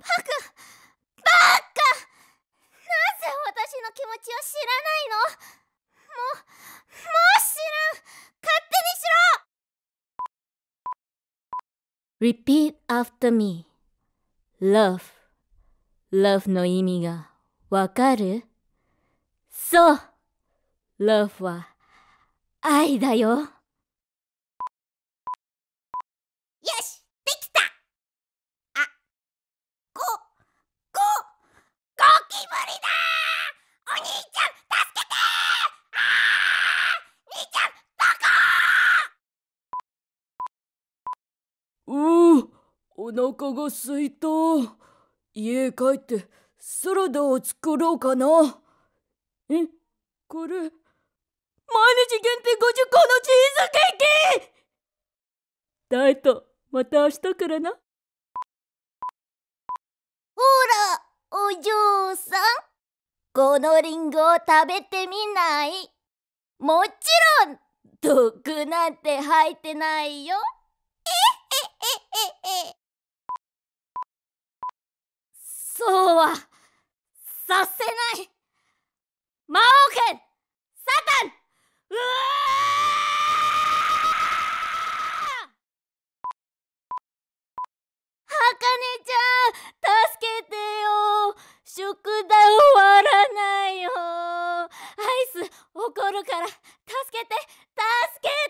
バカバカなぜ私の気持ちを知らないのもうもう知らん勝手にしろ Repeat after me Love Love の意味がわかるそう Love は愛だよ。ううお腹が空いた家帰ってサラダを作ろうかなえこれ毎日限定50個のチーズケーキダイトまた明日からなほらお嬢さんこのリンゴを食べてみないもちろん毒なんて入ってないよ。はさせない魔王剣サタンうわはかねちゃん助けてよ宿題終わらないよアイス怒るから助けて助けて